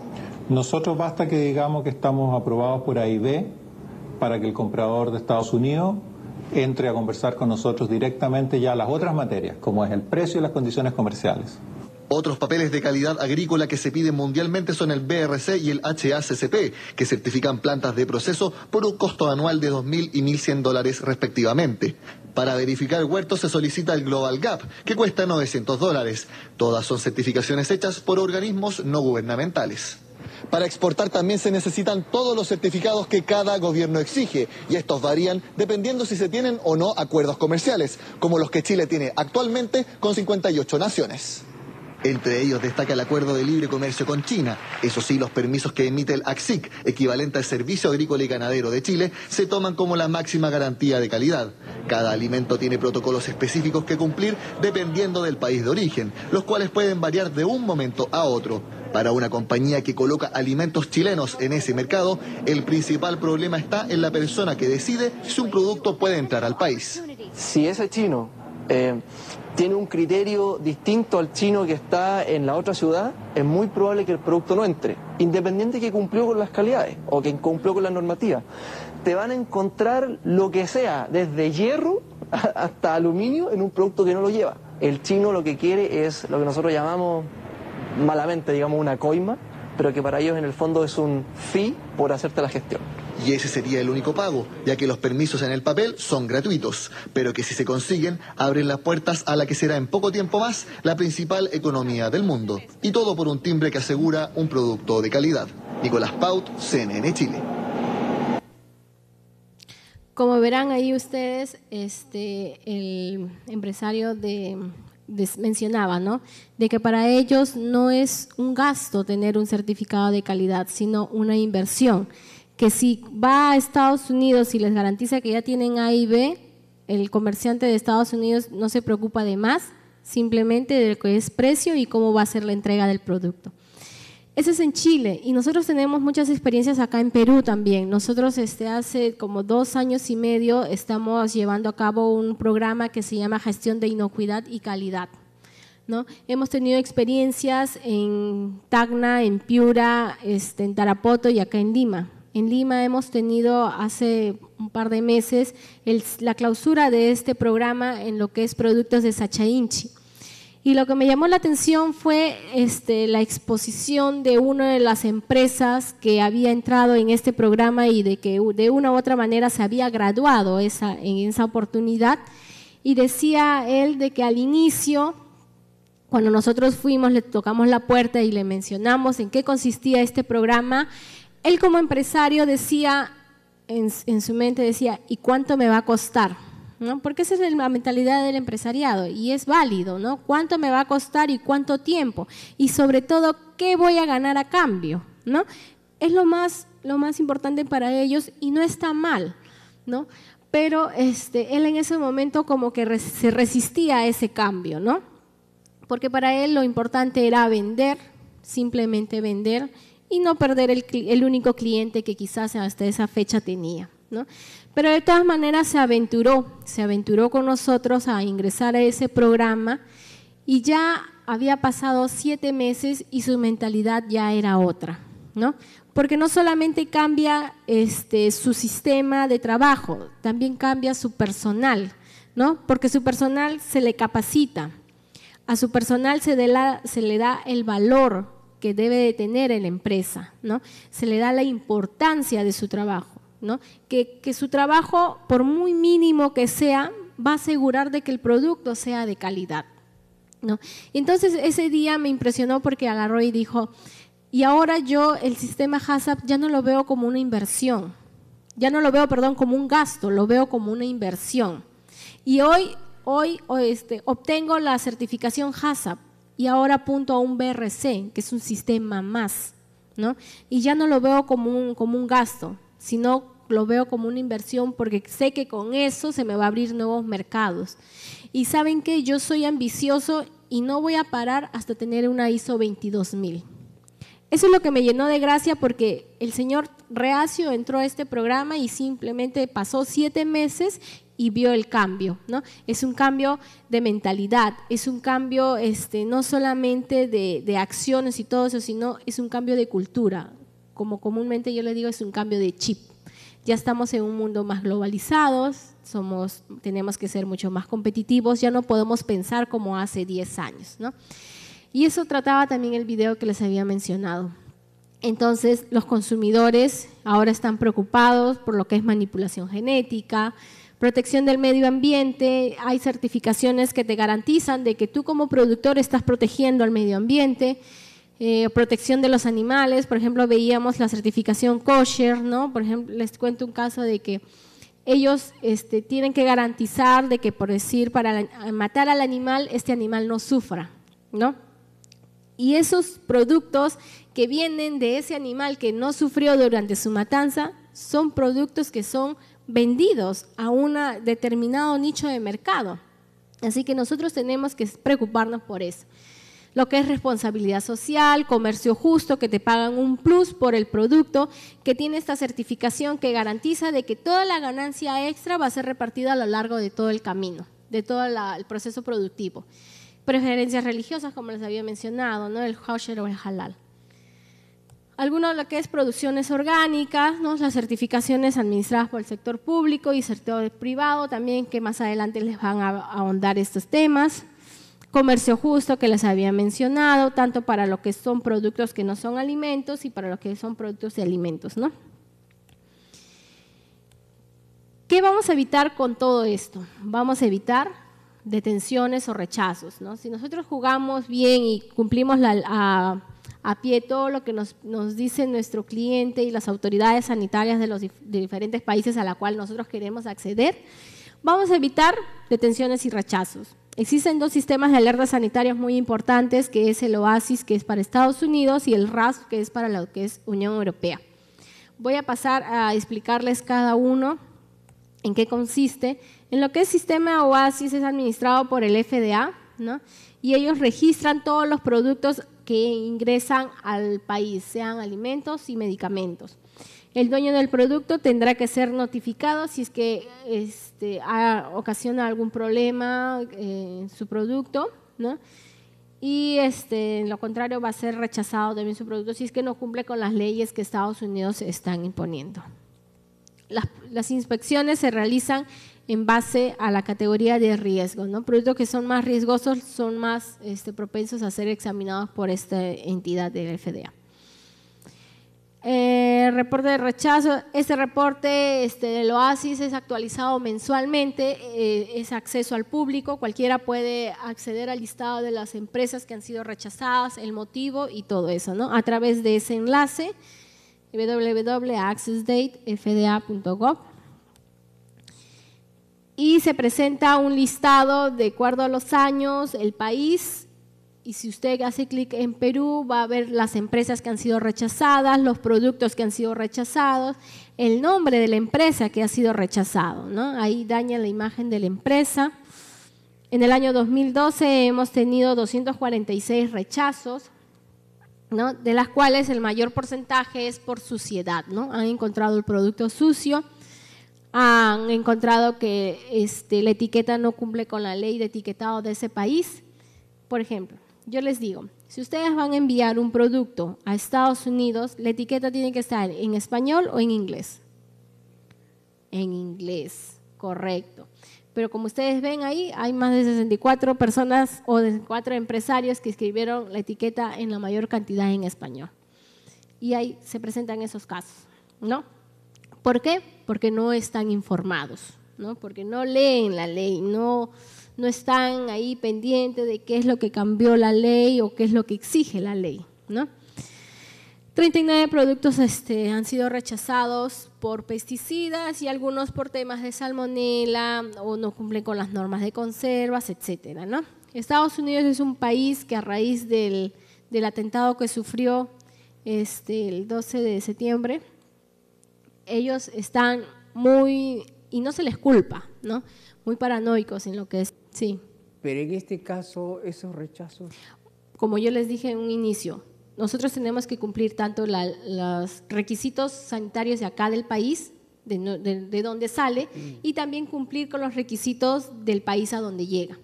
Nosotros basta que digamos que estamos aprobados por AIB para que el comprador de Estados Unidos entre a conversar con nosotros directamente ya las otras materias, como es el
precio y las condiciones comerciales. Otros papeles de calidad agrícola que se piden mundialmente son el BRC y el HACCP, que certifican plantas de proceso por un costo anual de 2.000 y 1.100 dólares respectivamente. Para verificar huertos se solicita el Global Gap, que cuesta 900 dólares. Todas son certificaciones hechas por organismos no gubernamentales. Para exportar también se necesitan todos los certificados que cada gobierno exige y estos varían dependiendo si se tienen o no acuerdos comerciales, como los que Chile tiene actualmente con 58 naciones. Entre ellos destaca el acuerdo de libre comercio con China. Eso sí, los permisos que emite el AXIC, equivalente al Servicio Agrícola y Ganadero de Chile, se toman como la máxima garantía de calidad. Cada alimento tiene protocolos específicos que cumplir dependiendo del país de origen, los cuales pueden variar de un momento a otro. Para una compañía que coloca alimentos chilenos en ese mercado, el principal problema está en la persona que decide si un producto puede entrar al país. Si ese chino eh, tiene un criterio distinto al chino que está en la otra ciudad, es muy probable que el producto no entre, independiente que cumplió con las calidades o que cumplió con la normativa. Te van a encontrar lo que sea, desde hierro hasta aluminio, en un producto que no lo lleva. El chino lo que quiere es lo que nosotros llamamos malamente, digamos, una coima, pero que para ellos en el fondo es un fee por hacerte la gestión y ese sería el único pago, ya que los permisos en el papel son gratuitos, pero que si se consiguen abren las puertas a la que será en poco tiempo más la principal economía del mundo, y todo por un timbre que asegura un producto de calidad. Nicolás Paut, CNN Chile.
Como verán ahí ustedes, este, el empresario de mencionaba, ¿no? De que para ellos no es un gasto tener un certificado de calidad, sino una inversión. Que si va a Estados Unidos y les garantiza que ya tienen A y B, el comerciante de Estados Unidos no se preocupa de más, simplemente de lo que es precio y cómo va a ser la entrega del producto. Ese es en Chile y nosotros tenemos muchas experiencias acá en Perú también. Nosotros este, hace como dos años y medio estamos llevando a cabo un programa que se llama Gestión de Inocuidad y Calidad. ¿no? Hemos tenido experiencias en Tacna, en Piura, este, en Tarapoto y acá en Lima. En Lima hemos tenido hace un par de meses la clausura de este programa en lo que es productos de Sachainchi. Y lo que me llamó la atención fue este, la exposición de una de las empresas que había entrado en este programa y de que de una u otra manera se había graduado esa, en esa oportunidad. Y decía él de que al inicio, cuando nosotros fuimos, le tocamos la puerta y le mencionamos en qué consistía este programa, él como empresario decía, en, en su mente decía, ¿y cuánto me va a costar? Porque esa es la mentalidad del empresariado y es válido, ¿no? ¿Cuánto me va a costar y cuánto tiempo? Y sobre todo, ¿qué voy a ganar a cambio? Es lo más, importante para ellos y no está mal, ¿no? Pero este, él en ese momento como que se resistía a ese cambio, ¿no? Porque para él lo importante era vender, simplemente vender y no perder el, el único cliente que quizás hasta esa fecha tenía. Pero de todas maneras se aventuró, se aventuró con nosotros a ingresar a ese programa y ya había pasado siete meses y su mentalidad ya era otra, ¿no? Porque no solamente cambia este, su sistema de trabajo, también cambia su personal, ¿no? Porque su personal se le capacita, a su personal se, la, se le da el valor que debe de tener en la empresa, ¿no? Se le da la importancia de su trabajo. Que, su trabajo, por muy mínimo que sea, va a asegurar de que el producto sea de calidad. entonces ese día me impresionó porque agarró y dijo, y ahora yo el sistema HACCP ya no lo veo como una inversión, ya no lo veo, perdón, como un gasto, lo veo como una inversión. Y hoy, hoy este, obtengo la certificación HACCP y ahora apunto a un BRC, que es un sistema más, Y ya no lo veo como un gasto, sino lo veo como una inversión porque sé que con eso se me va a abrir nuevos mercados. Y saben que yo soy ambicioso y no voy a parar hasta tener una ISO 22000. Eso es lo que me llenó de gracia porque el señor Reacio entró a este programa y simplemente pasó siete meses y vio el cambio, ¿no? Es un cambio de mentalidad, es un cambio este, no solamente de acciones y todo eso, sino es un cambio de cultura como comúnmente yo le digo, es un cambio de chip. Ya estamos en un mundo más globalizados, somos, tenemos que ser mucho más competitivos, ya no podemos pensar como hace 10 años. ¿no? Y eso trataba también el video que les había mencionado. Entonces, los consumidores ahora están preocupados por lo que es manipulación genética, protección del medio ambiente, hay certificaciones que te garantizan de que tú como productor estás protegiendo al medio ambiente eh, protección de los animales, por ejemplo, veíamos la certificación kosher, ¿no? Por ejemplo, les cuento un caso de que ellos este, tienen que garantizar de que, por decir, para matar al animal, este animal no sufra, ¿no? Y esos productos que vienen de ese animal que no sufrió durante su matanza son productos que son vendidos a un determinado nicho de mercado. Así que nosotros tenemos que preocuparnos por eso lo que es responsabilidad social, comercio justo, que te pagan un plus por el producto, que tiene esta certificación que garantiza de que toda la ganancia extra va a ser repartida a lo largo de todo el camino, de todo el proceso productivo. Preferencias religiosas, como les había mencionado, ¿no? el hausher o el halal. Alguno de lo que es producciones orgánicas, ¿no? las certificaciones administradas por el sector público y sector privado también, que más adelante les van a ahondar estos temas comercio justo que les había mencionado, tanto para lo que son productos que no son alimentos y para lo que son productos de alimentos, ¿no? ¿Qué vamos a evitar con todo esto? Vamos a evitar detenciones o rechazos, Si nosotros jugamos bien y cumplimos a, pie todo lo que nos, dice nuestro cliente y las autoridades sanitarias de los diferentes países a la cual nosotros queremos acceder, vamos a evitar detenciones y rechazos. Existen dos sistemas de alertas sanitarias muy importantes, que es el OASIS, que es para Estados Unidos, y el RAS, que es para lo que es Unión Europea. Voy a pasar a explicarles cada uno en qué consiste. En lo que es sistema OASIS es administrado por el FDA, y ellos registran todos los productos que ingresan al país, sean alimentos y medicamentos. El dueño del producto tendrá que ser notificado si es que este, ha, ocasiona algún problema eh, en su producto, ¿no? Y este, en lo contrario va a ser rechazado también su producto si es que no cumple con las leyes que Estados Unidos están imponiendo. Las, inspecciones se realizan en base a la categoría de riesgo. ¿no? Productos que son más riesgosos son más este, propensos a ser examinados por esta entidad del FDA. El eh, reporte de rechazo, este reporte este, del OASIS es actualizado mensualmente, eh, es acceso al público, cualquiera puede acceder al listado de las empresas que han sido rechazadas, el motivo y todo eso, ¿no? A través de ese enlace, www.accessdatefda.gov. Y se presenta un listado de acuerdo a los años, el país y si usted hace clic en Perú, va a ver las empresas que han sido rechazadas, los productos que han sido rechazados, el nombre de la empresa que ha sido rechazado. ¿no? Ahí daña la imagen de la empresa. En el año 2012 hemos tenido 246 rechazos, de las cuales el mayor porcentaje es por suciedad. ¿no? Han encontrado el producto sucio han encontrado que este, la etiqueta no cumple con la ley de etiquetado de ese país, por ejemplo yo les digo, si ustedes van a enviar un producto a Estados Unidos, la etiqueta tiene que estar en español o en inglés. En inglés, correcto. Pero como ustedes ven ahí, hay más de 64 personas o de 64 empresarios que escribieron la etiqueta en la mayor cantidad en español. Y ahí se presentan esos casos, ¿no? ¿Por qué? Porque no están informados, ¿no? Porque no leen la ley, no, no están ahí pendientes de qué es lo que cambió la ley o qué es lo que exige la ley, ¿no? 39 productos este, han sido rechazados por pesticidas y algunos por temas de salmonela o no cumplen con las normas de conservas, etcétera, ¿no? Estados Unidos es un país que a raíz del, atentado que sufrió este, el 12 de septiembre, ellos están muy, y no se les culpa, ¿no? muy paranoicos en lo que es, sí. Pero en este caso, esos rechazos. Como yo les dije en un inicio, nosotros tenemos que cumplir tanto los requisitos sanitarios de acá del país, de, de, donde sale, mm. y también cumplir con los requisitos del país a donde llega.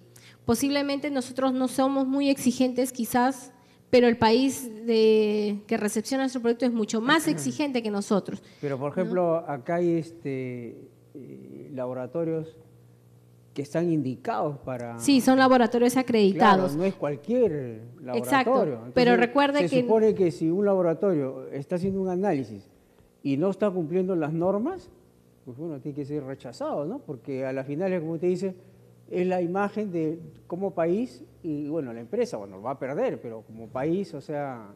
Posiblemente nosotros no somos muy exigentes quizás, pero el país de, que recepciona nuestro proyecto es mucho más mm. exigente que nosotros.
Pero por ejemplo, acá hay este, eh, laboratorios que están indicados para... Sí,
son laboratorios acreditados. no
es cualquier laboratorio. Exacto, pero recuerde que... Se supone que si un laboratorio está haciendo un análisis y no está cumpliendo las normas, pues bueno, tiene que ser rechazado, ¿no? Porque a la final, como te dice, es la imagen de como país y, bueno, la empresa, bueno, va a perder, pero como país, o sea,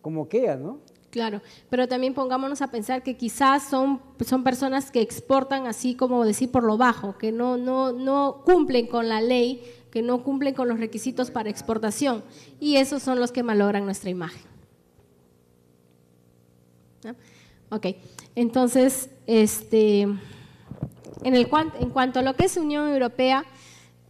¿cómo queda, no?
Claro, pero también pongámonos a pensar que quizás son, son personas que exportan así como decir por lo bajo, que no, no, cumplen con la ley, que no cumplen con los requisitos para exportación y esos son los que malogran nuestra imagen. Ok, entonces, este, en, el, en cuanto a lo que es Unión Europea,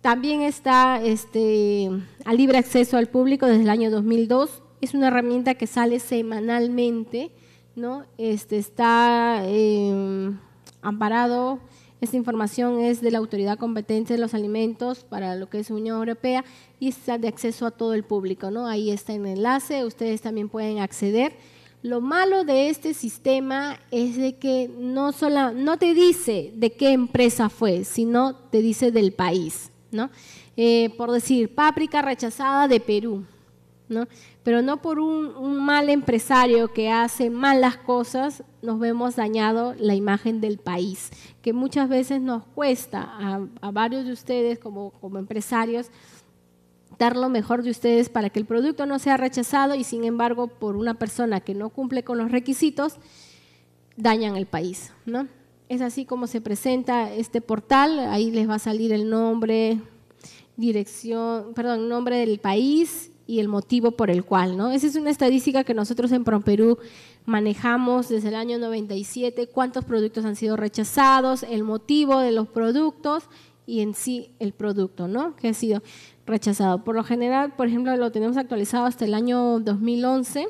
también está este, a libre acceso al público desde el año 2002 es una herramienta que sale semanalmente, ¿no? Este, está em, amparado, esta información es de la autoridad competente de los alimentos para lo que es Unión Europea y está de acceso a todo el público, ¿no? Ahí está el enlace, ustedes también pueden acceder. Lo malo de este sistema es de que no, no te dice de qué empresa fue, sino te dice del país, ¿no? Eh, por decir, páprica rechazada de Perú, pero no por un, mal empresario que hace malas cosas nos vemos dañado la imagen del país, que muchas veces nos cuesta a, varios de ustedes como, empresarios dar lo mejor de ustedes para que el producto no sea rechazado y sin embargo por una persona que no cumple con los requisitos dañan el país, Es así como se presenta este portal, ahí les va a salir el nombre, dirección, perdón, nombre del país, y el motivo por el cual. ¿no? Esa es una estadística que nosotros en PROMPERÚ manejamos desde el año 97, cuántos productos han sido rechazados, el motivo de los productos y en sí el producto ¿no? que ha sido rechazado. Por lo general, por ejemplo, lo tenemos actualizado hasta el año 2011.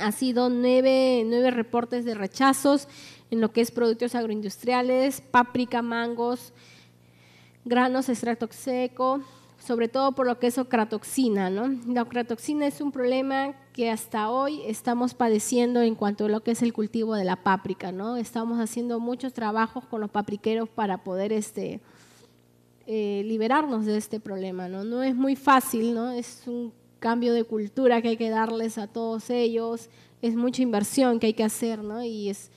Ha sido nueve, nueve reportes de rechazos en lo que es productos agroindustriales, páprica, mangos, granos, extracto seco, sobre todo por lo que es ocratoxina. ¿no? La ocratoxina es un problema que hasta hoy estamos padeciendo en cuanto a lo que es el cultivo de la páprica. ¿no? Estamos haciendo muchos trabajos con los papriqueros para poder este, eh, liberarnos de este problema. ¿no? es muy fácil, ¿no? es un cambio de cultura que hay que darles a todos ellos, es mucha inversión que hay que hacer ¿no? y, es,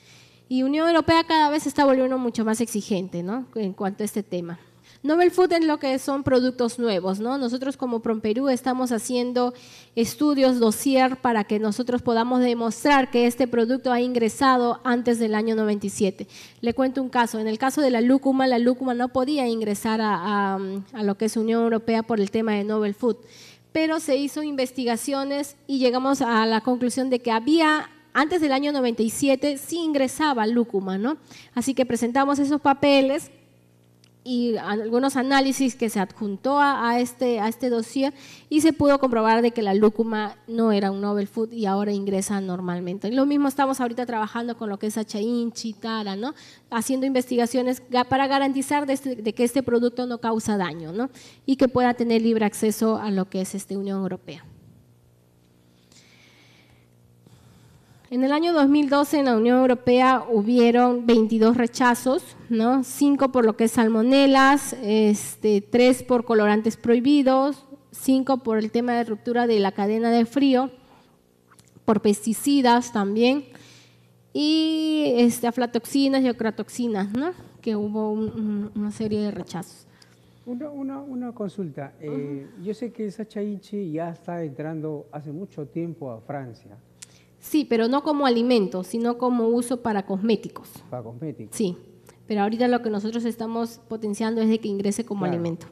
y Unión Europea cada vez está volviendo mucho más exigente en cuanto a este tema. Novel Food en lo que son productos nuevos, ¿no? Nosotros como Promperú estamos haciendo estudios, dossier, para que nosotros podamos demostrar que este producto ha ingresado antes del año 97. Le cuento un caso. En el caso de la lúcuma, la lúcuma no podía ingresar a, lo que es Unión Europea por el tema de Novel Food, pero se hizo investigaciones y llegamos a la conclusión de que había antes del año 97 sí ingresaba lúcuma, ¿no? Así que presentamos esos papeles y algunos análisis que se adjuntó a, este, a este dossier y se pudo comprobar de que la lúcuma no era un Nobel food y ahora ingresa normalmente. lo mismo estamos ahorita trabajando con lo que es y chitara, ¿no? haciendo investigaciones para garantizar de, este, de, que este producto no causa daño ¿no? y que pueda tener libre acceso a lo que es este Unión Europea. En el año 2012 en la Unión Europea hubieron 22 rechazos, ¿no? 5 por lo que es salmonelas, este, 3 por colorantes prohibidos, 5 por el tema de ruptura de la cadena de frío, por pesticidas también, y este, aflatoxinas y ocratoxinas, ¿no? que hubo una serie de rechazos.
Una, consulta. Eh, yo sé que Sacha inchi ya está entrando hace mucho tiempo a Francia.
Sí, pero no como alimento, sino como uso para cosméticos.
Para cosméticos.
Sí, pero ahorita lo que nosotros estamos potenciando es de que ingrese como alimento.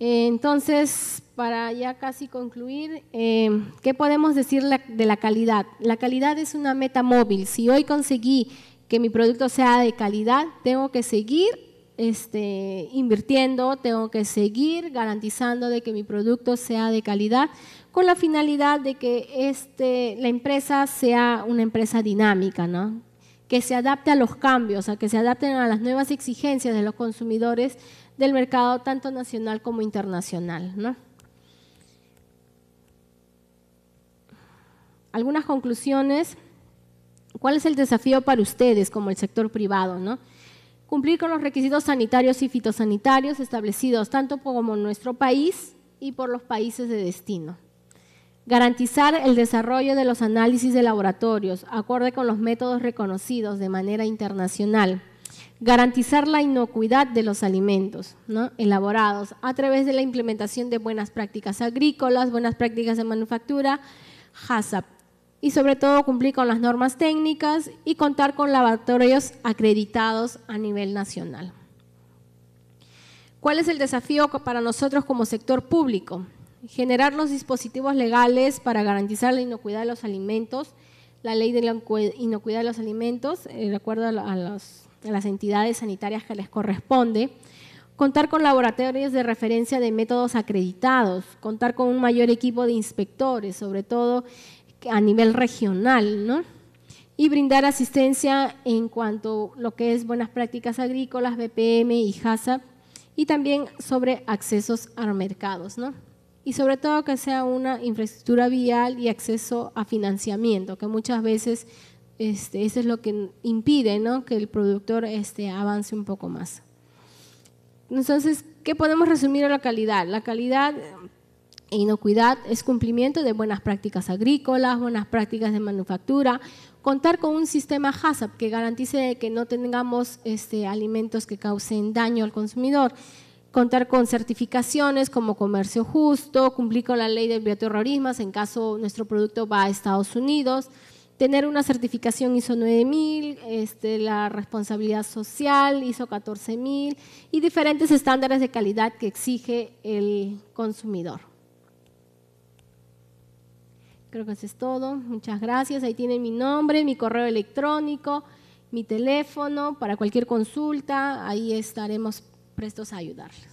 Eh, entonces, para ya casi concluir, eh, ¿qué podemos decir de la calidad? La calidad es una meta móvil. Si hoy conseguí que mi producto sea de calidad, tengo que seguir este, invirtiendo, tengo que seguir garantizando de que mi producto sea de calidad con la finalidad de que este, la empresa sea una empresa dinámica, ¿no? que se adapte a los cambios, a que se adapten a las nuevas exigencias de los consumidores del mercado tanto nacional como internacional. Algunas conclusiones. ¿Cuál es el desafío para ustedes como el sector privado? cumplir con los requisitos sanitarios y fitosanitarios establecidos tanto como nuestro país y por los países de destino. Garantizar el desarrollo de los análisis de laboratorios acorde con los métodos reconocidos de manera internacional. Garantizar la inocuidad de los alimentos ¿no? elaborados a través de la implementación de buenas prácticas agrícolas, buenas prácticas de manufactura, HACCP, y sobre todo cumplir con las normas técnicas y contar con laboratorios acreditados a nivel nacional. ¿Cuál es el desafío para nosotros como sector público? Generar los dispositivos legales para garantizar la inocuidad de los alimentos, la ley de la inocuidad de los alimentos, eh, de acuerdo a, a las entidades sanitarias que les corresponde, contar con laboratorios de referencia de métodos acreditados, contar con un mayor equipo de inspectores, sobre todo a nivel regional, ¿no? Y brindar asistencia en cuanto a lo que es buenas prácticas agrícolas, BPM y HACCP, y también sobre accesos a mercados, ¿no? Y sobre todo que sea una infraestructura vial y acceso a financiamiento, que muchas veces este, eso es lo que impide ¿no? que el productor este, avance un poco más. Entonces, ¿qué podemos resumir a la calidad? La calidad inocuidad es cumplimiento de buenas prácticas agrícolas, buenas prácticas de manufactura, contar con un sistema HACCP que garantice que no tengamos este, alimentos que causen daño al consumidor, contar con certificaciones como comercio justo, cumplir con la ley del bioterrorismo en caso nuestro producto va a Estados Unidos, tener una certificación ISO 9000, este, la responsabilidad social ISO 14000 y diferentes estándares de calidad que exige el consumidor. Creo que eso es todo. Muchas gracias. Ahí tienen mi nombre, mi correo electrónico, mi teléfono para cualquier consulta. Ahí estaremos prestos a ayudarles.